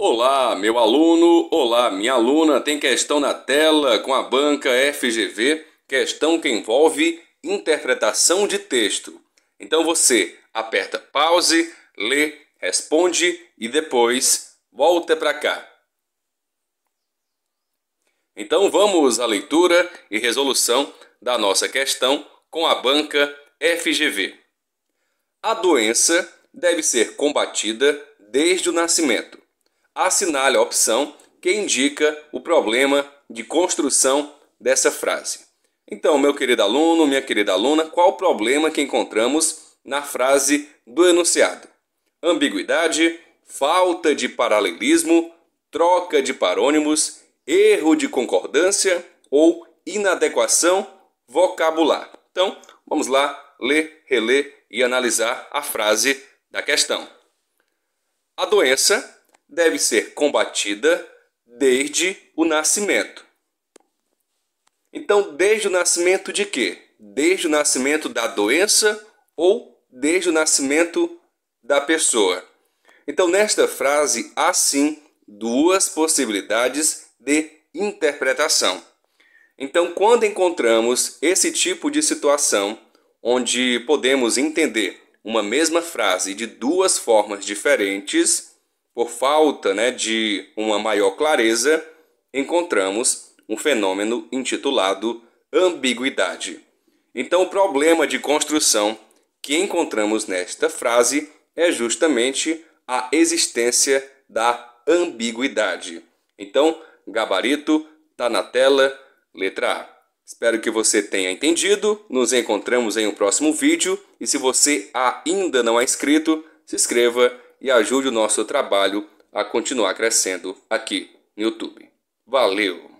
Olá, meu aluno, olá, minha aluna. Tem questão na tela com a banca FGV, questão que envolve interpretação de texto. Então você aperta pause, lê, responde e depois volta para cá. Então vamos à leitura e resolução da nossa questão com a banca FGV. A doença deve ser combatida desde o nascimento assinale a opção que indica o problema de construção dessa frase. Então, meu querido aluno, minha querida aluna, qual o problema que encontramos na frase do enunciado? Ambiguidade, falta de paralelismo, troca de parônimos, erro de concordância ou inadequação vocabular. Então, vamos lá ler, reler e analisar a frase da questão. A doença deve ser combatida desde o nascimento. Então, desde o nascimento de quê? Desde o nascimento da doença ou desde o nascimento da pessoa. Então, nesta frase, há sim duas possibilidades de interpretação. Então, quando encontramos esse tipo de situação, onde podemos entender uma mesma frase de duas formas diferentes, por falta né, de uma maior clareza, encontramos um fenômeno intitulado ambiguidade. Então, o problema de construção que encontramos nesta frase é justamente a existência da ambiguidade. Então, gabarito está na tela, letra A. Espero que você tenha entendido. Nos encontramos em um próximo vídeo. E se você ainda não é inscrito, se inscreva e ajude o nosso trabalho a continuar crescendo aqui no YouTube. Valeu!